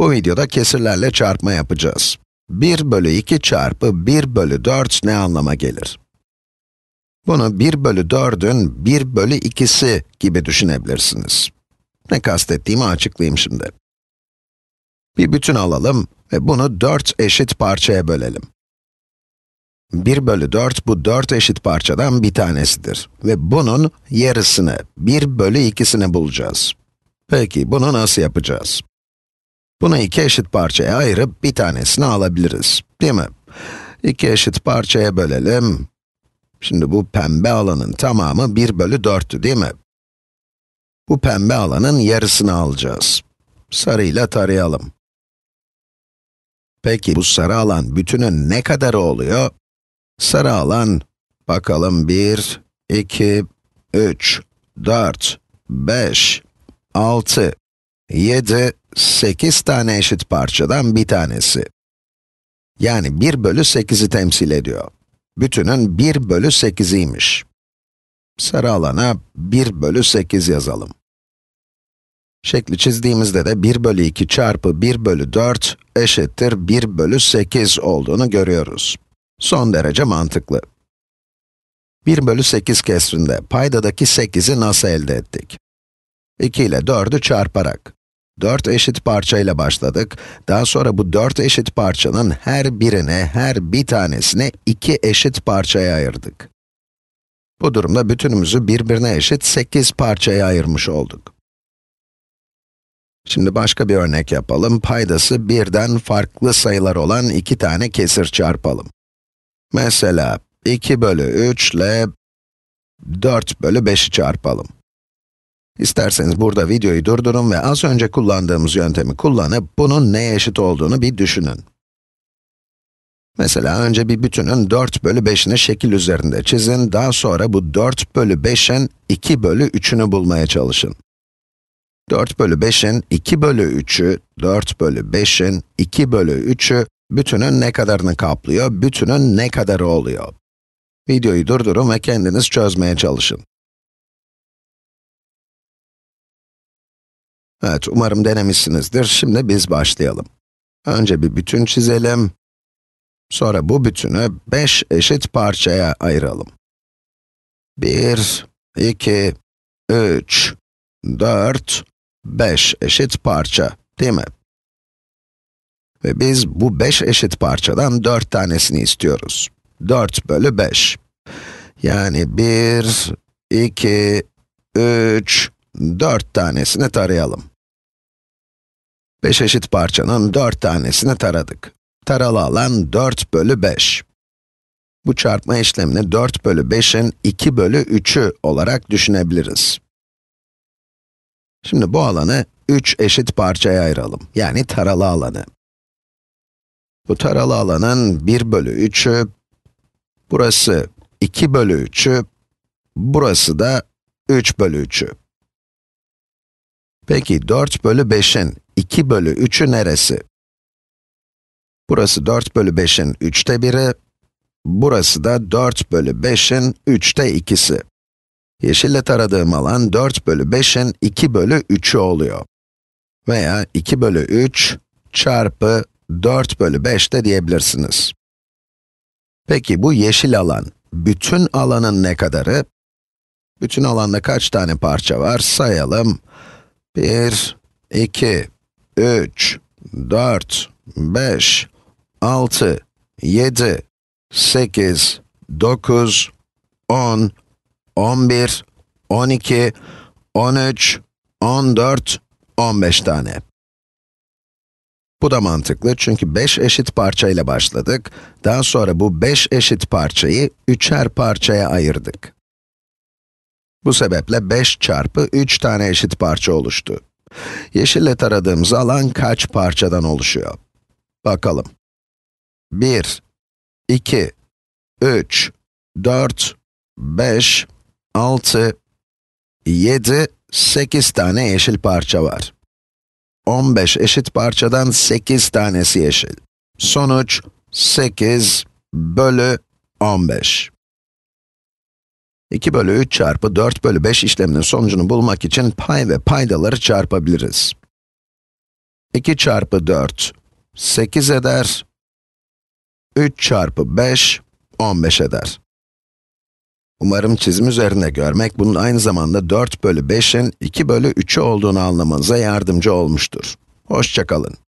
Bu videoda kesirlerle çarpma yapacağız. 1 bölü 2 çarpı 1 bölü 4 ne anlama gelir? Bunu 1 bölü 4'ün 1 bölü 2'si gibi düşünebilirsiniz. Ne kastettiğimi açıklayayım şimdi. Bir bütün alalım ve bunu 4 eşit parçaya bölelim. 1 bölü 4 bu 4 eşit parçadan bir tanesidir. Ve bunun yarısını, 1 bölü 2'sini bulacağız. Peki bunu nasıl yapacağız? Bunu iki eşit parçaya ayırıp bir tanesini alabiliriz, değil mi? İki eşit parçaya bölelim. Şimdi bu pembe alanın tamamı 1 bölü 4'tü değil mi? Bu pembe alanın yarısını alacağız. Sarıyla tarayalım. Peki bu sarı alan bütünün ne kadarı oluyor? Sarı alan, bakalım 1, 2, 3, 4, 5, 6, 7, 8 tane eşit parçadan bir tanesi. Yani 1 bölü 8'i temsil ediyor. Bütünün 1 bölü 8'iymiş. Sarı alana 1 bölü 8 yazalım. Şekli çizdiğimizde de 1 bölü 2 çarpı 1 bölü 4 eşittir 1 bölü 8 olduğunu görüyoruz. Son derece mantıklı. 1 bölü 8 kesrinde paydadaki 8'i nasıl elde ettik? 2 ile 4'ü çarparak. 4 eşit parça ile başladık. Daha sonra bu 4 eşit parçanın her birine, her bir tanesine 2 eşit parçaya ayırdık. Bu durumda bütünümüzü birbirine eşit 8 parçaya ayırmış olduk. Şimdi başka bir örnek yapalım. Paydası birden farklı sayılar olan iki tane kesir çarpalım. Mesela 2 bölü 3 ile 4 bölü 5'i çarpalım. İsterseniz burada videoyu durdurun ve az önce kullandığımız yöntemi kullanıp bunun neye eşit olduğunu bir düşünün. Mesela önce bir bütünün 4 bölü 5'ini şekil üzerinde çizin, daha sonra bu 4 bölü 5'in 2 bölü 3'ünü bulmaya çalışın. 4 bölü 5'in 2 bölü 3'ü, 4 bölü 5'in 2 bölü 3'ü, bütünün ne kadarını kaplıyor, bütünün ne kadarı oluyor? Videoyu durdurun ve kendiniz çözmeye çalışın. Evet, umarım denemişsinizdir. Şimdi biz başlayalım. Önce bir bütün çizelim. Sonra bu bütünü 5 eşit parçaya ayıralım. 1, 2, 3, 4, 5 eşit parça, değil mi? Ve biz bu 5 eşit parçadan 4 tanesini istiyoruz. 4 bölü 5. Yani 1, 2, 3, 4 tanesini tarayalım. 5 eşit parçanın 4 tanesini taradık. Taralı alan 4 bölü 5. Bu çarpma işlemini 4 bölü 5'in 2 bölü 3'ü olarak düşünebiliriz. Şimdi bu alanı 3 eşit parçaya ayıralım, yani taralı alanı. Bu taralı alanın 1 bölü 3'ü, burası 2 bölü 3'ü, burası da 3 bölü 3'ü. Peki 4 bölü 5'in 2 bölü 3'ü neresi? Burası 4 bölü 5'in 3'te 1'i, burası da 4 bölü 5'in 3'te 2'si. Yeşille taradığım alan 4 bölü 5'in 2 bölü 3'ü oluyor. Veya 2 bölü 3 çarpı 4 bölü 5 de diyebilirsiniz. Peki bu yeşil alan, bütün alanın ne kadarı? Bütün alanda kaç tane parça var sayalım. 1, 2, 3, 4, 5, 6, 7, 8, 9, 10, 11, 12, 13, 14, 15 tane. Bu da mantıklı çünkü 5 eşit parçayla başladık. Daha sonra bu 5 eşit parçayı 3'er parçaya ayırdık. Bu sebeple 5 çarpı 3 tane eşit parça oluştu. Yeşille taradığımız alan kaç parçadan oluşuyor? Bakalım. 1, 2, 3, 4, 5, 6, 7, 8 tane yeşil parça var. 15 eşit parçadan 8 tanesi yeşil. Sonuç 8 bölü 15. 2 bölü 3 çarpı 4 bölü 5 işleminin sonucunu bulmak için pay ve paydaları çarpabiliriz. 2 çarpı 4, 8 eder. 3 çarpı 5, 15 eder. Umarım çizim üzerinde görmek, bunun aynı zamanda 4 bölü 5'in 2 bölü 3'ü olduğunu anlamanıza yardımcı olmuştur. Hoşçakalın.